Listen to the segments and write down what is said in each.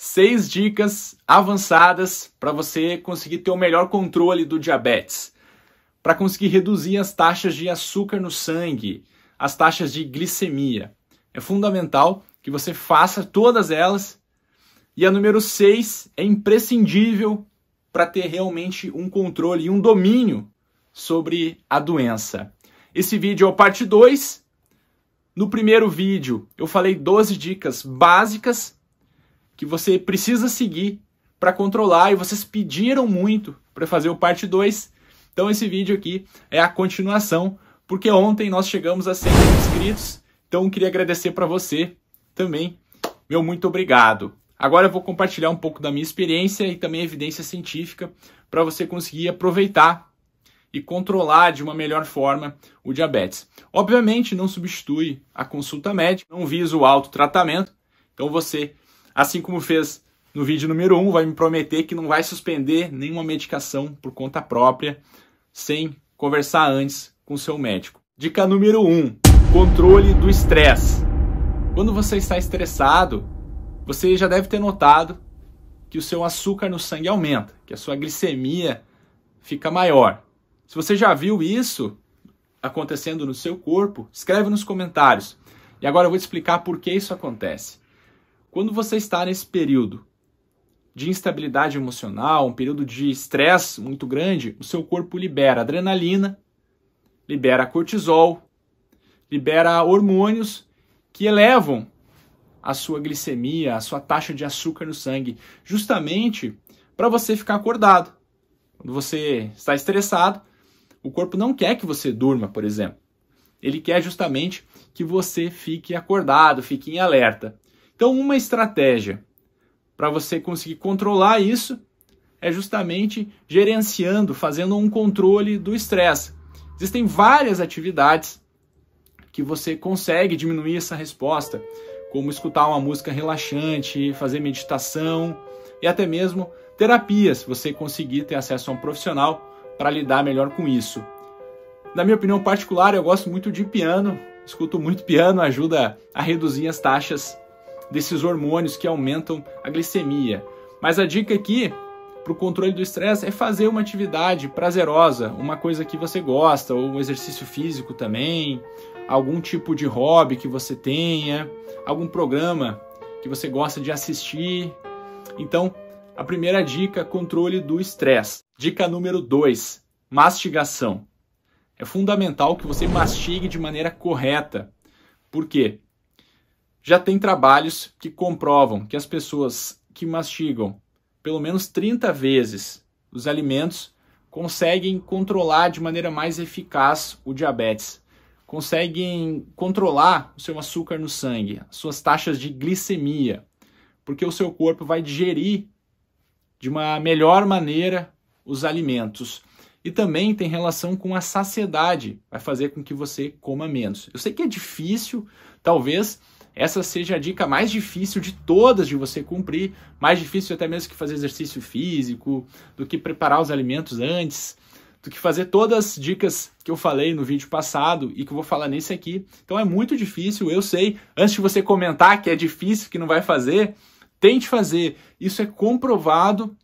Seis dicas avançadas para você conseguir ter o melhor controle do diabetes, para conseguir reduzir as taxas de açúcar no sangue, as taxas de glicemia. É fundamental que você faça todas elas. E a número 6 é imprescindível para ter realmente um controle e um domínio sobre a doença. Esse vídeo é o parte 2. No primeiro vídeo, eu falei 12 dicas básicas que você precisa seguir para controlar e vocês pediram muito para fazer o parte 2. Então esse vídeo aqui é a continuação, porque ontem nós chegamos a 100 inscritos. Então queria agradecer para você também. Meu muito obrigado. Agora eu vou compartilhar um pouco da minha experiência e também evidência científica para você conseguir aproveitar e controlar de uma melhor forma o diabetes. Obviamente não substitui a consulta médica, não visa o autotratamento. Então você Assim como fez no vídeo número 1, um, vai me prometer que não vai suspender nenhuma medicação por conta própria, sem conversar antes com seu médico. Dica número 1: um, controle do estresse. Quando você está estressado, você já deve ter notado que o seu açúcar no sangue aumenta, que a sua glicemia fica maior. Se você já viu isso acontecendo no seu corpo, escreve nos comentários. E agora eu vou te explicar por que isso acontece. Quando você está nesse período de instabilidade emocional, um período de estresse muito grande, o seu corpo libera adrenalina, libera cortisol, libera hormônios que elevam a sua glicemia, a sua taxa de açúcar no sangue, justamente para você ficar acordado. Quando você está estressado, o corpo não quer que você durma, por exemplo. Ele quer justamente que você fique acordado, fique em alerta. Então, uma estratégia para você conseguir controlar isso é justamente gerenciando, fazendo um controle do estresse. Existem várias atividades que você consegue diminuir essa resposta, como escutar uma música relaxante, fazer meditação e até mesmo terapias, se você conseguir ter acesso a um profissional para lidar melhor com isso. Na minha opinião particular, eu gosto muito de piano, escuto muito piano, ajuda a reduzir as taxas desses hormônios que aumentam a glicemia. Mas a dica aqui para o controle do estresse é fazer uma atividade prazerosa, uma coisa que você gosta, ou um exercício físico também, algum tipo de hobby que você tenha, algum programa que você gosta de assistir. Então, a primeira dica, controle do estresse. Dica número 2, mastigação. É fundamental que você mastigue de maneira correta. Por quê? Já tem trabalhos que comprovam que as pessoas que mastigam pelo menos 30 vezes os alimentos conseguem controlar de maneira mais eficaz o diabetes, conseguem controlar o seu açúcar no sangue, suas taxas de glicemia, porque o seu corpo vai digerir de uma melhor maneira os alimentos. E também tem relação com a saciedade, vai fazer com que você coma menos. Eu sei que é difícil, talvez essa seja a dica mais difícil de todas de você cumprir, mais difícil até mesmo que fazer exercício físico, do que preparar os alimentos antes, do que fazer todas as dicas que eu falei no vídeo passado e que eu vou falar nesse aqui. Então é muito difícil, eu sei. Antes de você comentar que é difícil, que não vai fazer, tente fazer. Isso é comprovado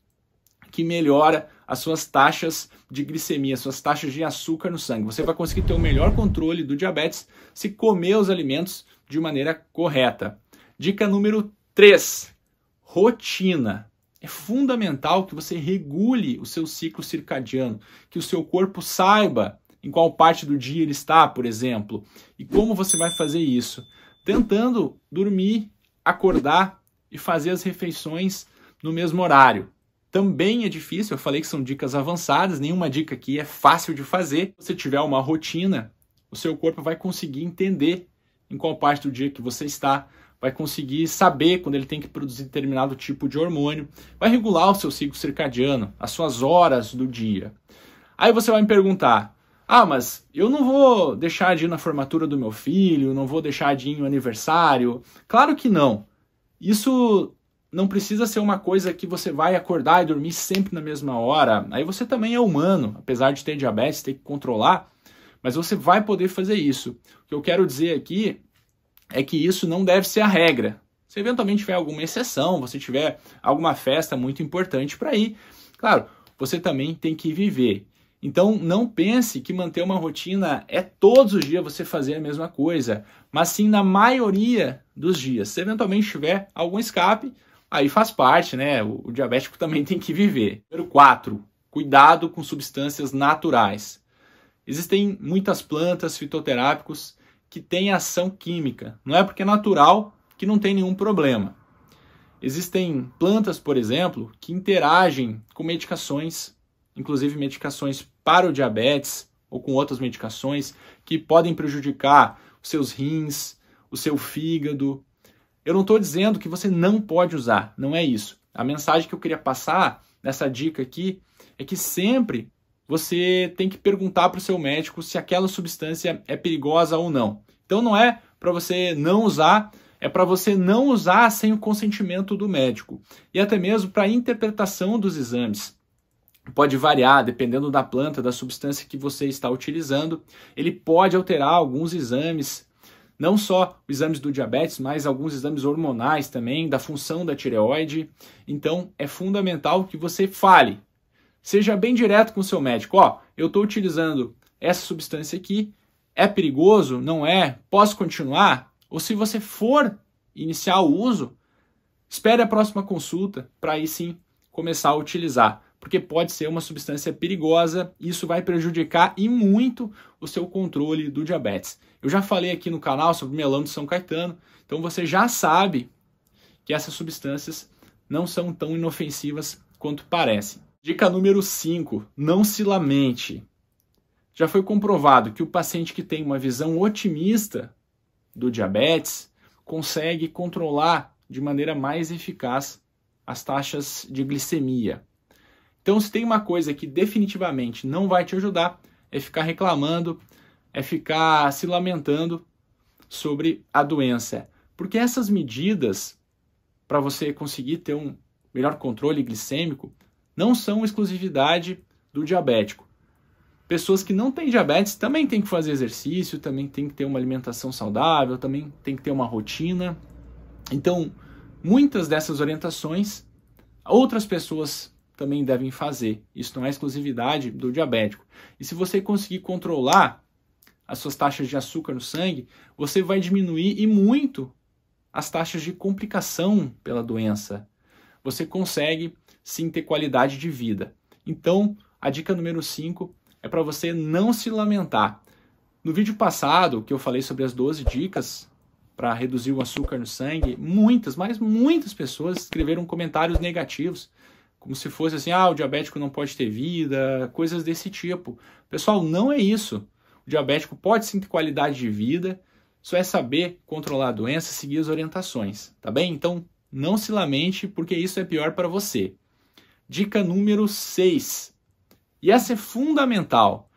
que melhora as suas taxas de glicemia, suas taxas de açúcar no sangue. Você vai conseguir ter o melhor controle do diabetes se comer os alimentos de maneira correta. Dica número 3: rotina. É fundamental que você regule o seu ciclo circadiano, que o seu corpo saiba em qual parte do dia ele está, por exemplo, e como você vai fazer isso. Tentando dormir, acordar e fazer as refeições no mesmo horário. Também é difícil, eu falei que são dicas avançadas, nenhuma dica aqui é fácil de fazer. Se tiver uma rotina, o seu corpo vai conseguir entender em qual parte do dia que você está, vai conseguir saber quando ele tem que produzir determinado tipo de hormônio, vai regular o seu ciclo circadiano, as suas horas do dia. Aí você vai me perguntar: ah, mas eu não vou deixar de ir na formatura do meu filho, não vou deixar de ir no aniversário. Claro que não. Isso não precisa ser uma coisa que você vai acordar e dormir sempre na mesma hora. Aí você também é humano, apesar de ter diabetes, ter que controlar. Mas você vai poder fazer isso. O que eu quero dizer aqui é que isso não deve ser a regra. Se eventualmente tiver alguma exceção, você tiver alguma festa muito importante para ir, claro, você também tem que viver. Então não pense que manter uma rotina é todos os dias você fazer a mesma coisa, mas sim na maioria dos dias. Se eventualmente tiver algum escape, aí faz parte, né? O, o diabético também tem que viver. Número 4, cuidado com substâncias naturais. Existem muitas plantas, fitoterápicos, que têm ação química. Não é porque é natural que não tem nenhum problema. Existem plantas, por exemplo, que interagem com medicações, inclusive medicações para o diabetes ou com outras medicações, que podem prejudicar os seus rins, o seu fígado. Eu não estou dizendo que você não pode usar, não é isso. A mensagem que eu queria passar nessa dica aqui é que sempre você tem que perguntar para o seu médico se aquela substância é perigosa ou não. Então não é para você não usar, é para você não usar sem o consentimento do médico. E até mesmo para a interpretação dos exames. Pode variar dependendo da planta, da substância que você está utilizando. Ele pode alterar alguns exames, não só exames do diabetes, mas alguns exames hormonais também, da função da tireoide. Então é fundamental que você fale Seja bem direto com o seu médico. Ó, eu estou utilizando essa substância aqui, é perigoso? Não é? Posso continuar? Ou se você for iniciar o uso, espere a próxima consulta para aí sim começar a utilizar, porque pode ser uma substância perigosa e isso vai prejudicar e muito o seu controle do diabetes. Eu já falei aqui no canal sobre melão de São Caetano, então você já sabe que essas substâncias não são tão inofensivas quanto parecem. Dica número 5: não se lamente. Já foi comprovado que o paciente que tem uma visão otimista do diabetes consegue controlar de maneira mais eficaz as taxas de glicemia. Então, se tem uma coisa que definitivamente não vai te ajudar, é ficar reclamando, é ficar se lamentando sobre a doença. Porque essas medidas para você conseguir ter um melhor controle glicêmico não são exclusividade do diabético. Pessoas que não têm diabetes também têm que fazer exercício, também têm que ter uma alimentação saudável, também têm que ter uma rotina. Então, muitas dessas orientações outras pessoas também devem fazer. Isso não é exclusividade do diabético. E se você conseguir controlar as suas taxas de açúcar no sangue, você vai diminuir e muito as taxas de complicação pela doença você consegue sim ter qualidade de vida. Então, a dica número 5 é para você não se lamentar. No vídeo passado, que eu falei sobre as 12 dicas para reduzir o açúcar no sangue, muitas, mas muitas pessoas escreveram comentários negativos, como se fosse assim: ah, o diabético não pode ter vida, coisas desse tipo. Pessoal, não é isso. O diabético pode sim ter qualidade de vida, só é saber controlar a doença, seguir as orientações, tá bem? Então, não se lamente, porque isso é pior para você. Dica número 6. E essa é fundamental.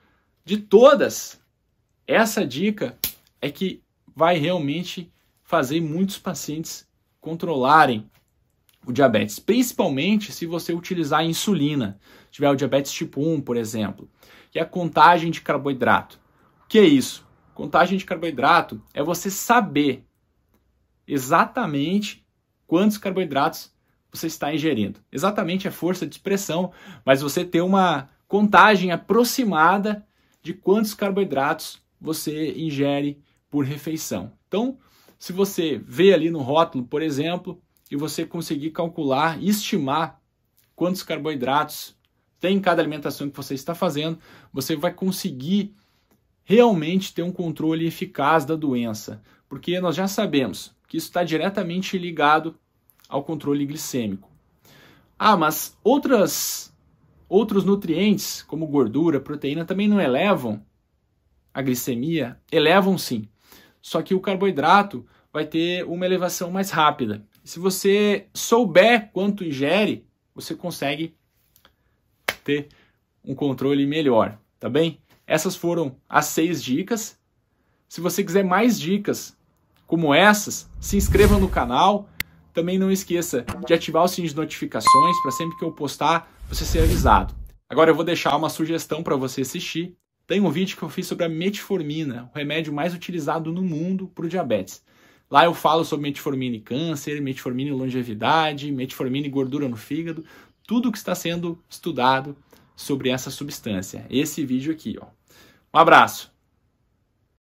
De todas, essa dica é que vai realmente fazer muitos pacientes controlarem o diabetes, principalmente se você utilizar insulina, tiver o diabetes tipo 1, por exemplo, que é a contagem de carboidrato. O que é isso? Contagem de carboidrato é você saber exatamente quantos carboidratos você está ingerindo. Exatamente a é força de expressão, mas você ter uma contagem aproximada de quantos carboidratos você ingere por refeição. Então, se você vê ali no rótulo, por exemplo, e você conseguir calcular, estimar quantos carboidratos tem cada alimentação que você está fazendo, você vai conseguir realmente ter um controle eficaz da doença, porque nós já sabemos que isso está diretamente ligado ao controle glicêmico. Ah, mas outras, outros nutrientes, como gordura, proteína, também não elevam a glicemia? Elevam sim. Só que o carboidrato vai ter uma elevação mais rápida. Se você souber quanto ingere, você consegue ter um controle melhor, tá bem? Essas foram as seis dicas. Se você quiser mais dicas como essas, se inscreva no canal. Também não esqueça de ativar o sininho de notificações para sempre que eu postar você ser avisado. Agora eu vou deixar uma sugestão para você assistir. Tem um vídeo que eu fiz sobre a metformina, o remédio mais utilizado no mundo para o diabetes. Lá eu falo sobre metformina e câncer, metformina e longevidade, metformina e gordura no fígado, tudo que está sendo estudado sobre essa substância. Esse vídeo aqui, ó. Um abraço.